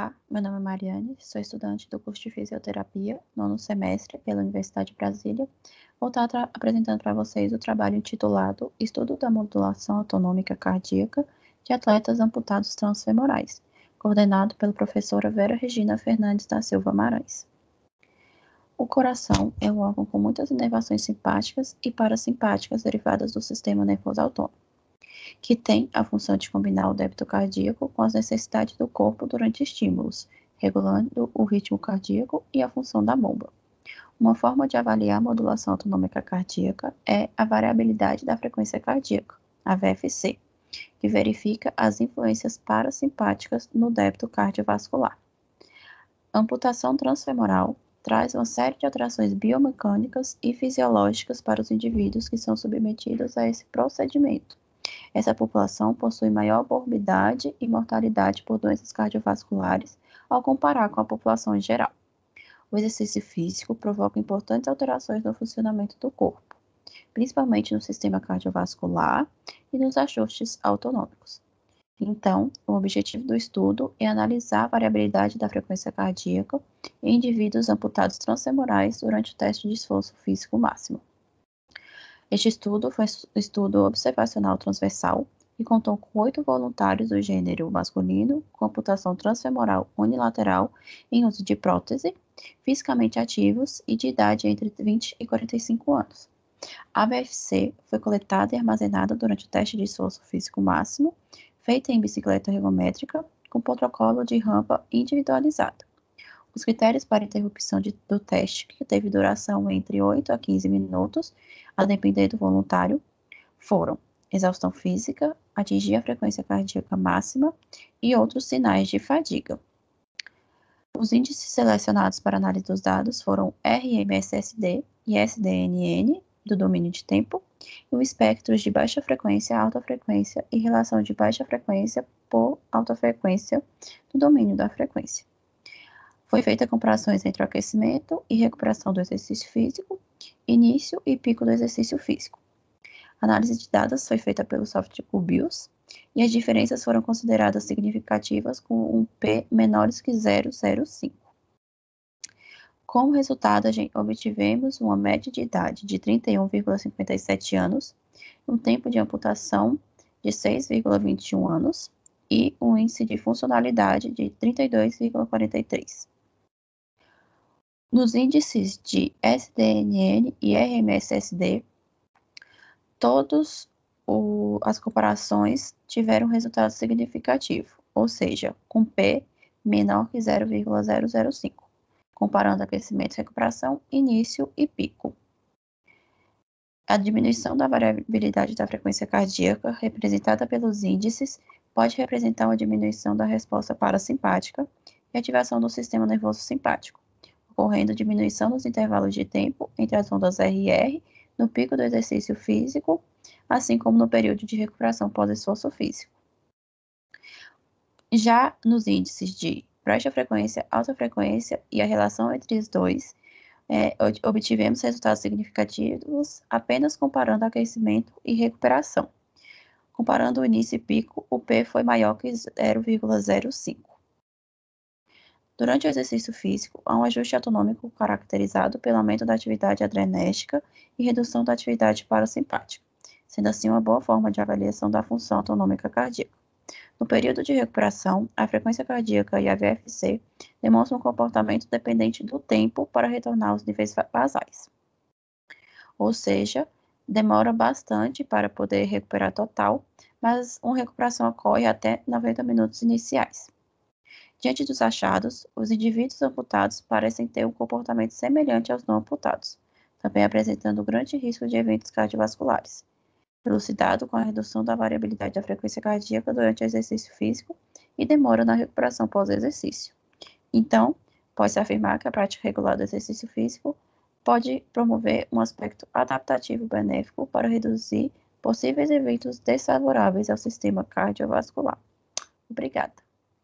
Olá, meu nome é Mariane, sou estudante do curso de Fisioterapia, nono semestre, pela Universidade de Brasília. Vou estar apresentando para vocês o trabalho intitulado Estudo da Modulação Autonômica Cardíaca de Atletas Amputados Transfemorais, coordenado pela professora Vera Regina Fernandes da Silva Marães. O coração é um órgão com muitas inervações simpáticas e parasimpáticas derivadas do sistema nervoso autônomo que tem a função de combinar o débito cardíaco com as necessidades do corpo durante estímulos, regulando o ritmo cardíaco e a função da bomba. Uma forma de avaliar a modulação autonômica cardíaca é a variabilidade da frequência cardíaca, a VFC, que verifica as influências parasimpáticas no débito cardiovascular. amputação transfemoral traz uma série de alterações biomecânicas e fisiológicas para os indivíduos que são submetidos a esse procedimento essa população possui maior morbidade e mortalidade por doenças cardiovasculares ao comparar com a população em geral. O exercício físico provoca importantes alterações no funcionamento do corpo, principalmente no sistema cardiovascular e nos ajustes autonômicos. Então, o objetivo do estudo é analisar a variabilidade da frequência cardíaca em indivíduos amputados transfemorais durante o teste de esforço físico máximo. Este estudo foi estudo observacional transversal e contou com oito voluntários do gênero masculino, com amputação transfemoral unilateral em uso de prótese, fisicamente ativos e de idade entre 20 e 45 anos. A BFC foi coletada e armazenada durante o teste de esforço físico máximo, feita em bicicleta ergométrica, com protocolo de rampa individualizado. Os critérios para interrupção de, do teste, que teve duração entre 8 a 15 minutos, a depender do voluntário, foram exaustão física, atingir a frequência cardíaca máxima e outros sinais de fadiga. Os índices selecionados para análise dos dados foram RMSSD e SDNN, do domínio de tempo, e os espectros de baixa frequência a alta frequência e relação de baixa frequência por alta frequência do domínio da frequência. Foi feita comparações entre aquecimento e recuperação do exercício físico, início e pico do exercício físico. A análise de dados foi feita pelo software Cubius e as diferenças foram consideradas significativas com um P menores que 0,05. Como resultado, obtivemos uma média de idade de 31,57 anos, um tempo de amputação de 6,21 anos e um índice de funcionalidade de 32,43. Nos índices de SDNN e RMSSD, todas as comparações tiveram resultado significativo, ou seja, com P menor que 0,005, comparando aquecimento e recuperação, início e pico. A diminuição da variabilidade da frequência cardíaca, representada pelos índices, pode representar uma diminuição da resposta parasimpática e ativação do sistema nervoso simpático ocorrendo diminuição nos intervalos de tempo entre as ondas RR no pico do exercício físico, assim como no período de recuperação pós-esforço físico. Já nos índices de baixa frequência, alta frequência e a relação entre os dois, é, obtivemos resultados significativos apenas comparando aquecimento e recuperação. Comparando o início e pico, o P foi maior que 0,05. Durante o exercício físico, há um ajuste autonômico caracterizado pelo aumento da atividade adrenérgica e redução da atividade parasimpática, sendo assim uma boa forma de avaliação da função autonômica cardíaca. No período de recuperação, a frequência cardíaca e a VFC demonstram um comportamento dependente do tempo para retornar aos níveis basais. Ou seja, demora bastante para poder recuperar total, mas uma recuperação ocorre até 90 minutos iniciais. Diante dos achados, os indivíduos amputados parecem ter um comportamento semelhante aos não amputados, também apresentando grande risco de eventos cardiovasculares, elucidado com a redução da variabilidade da frequência cardíaca durante o exercício físico e demora na recuperação pós-exercício. Então, pode-se afirmar que a prática regular do exercício físico pode promover um aspecto adaptativo benéfico para reduzir possíveis eventos desfavoráveis ao sistema cardiovascular. Obrigada.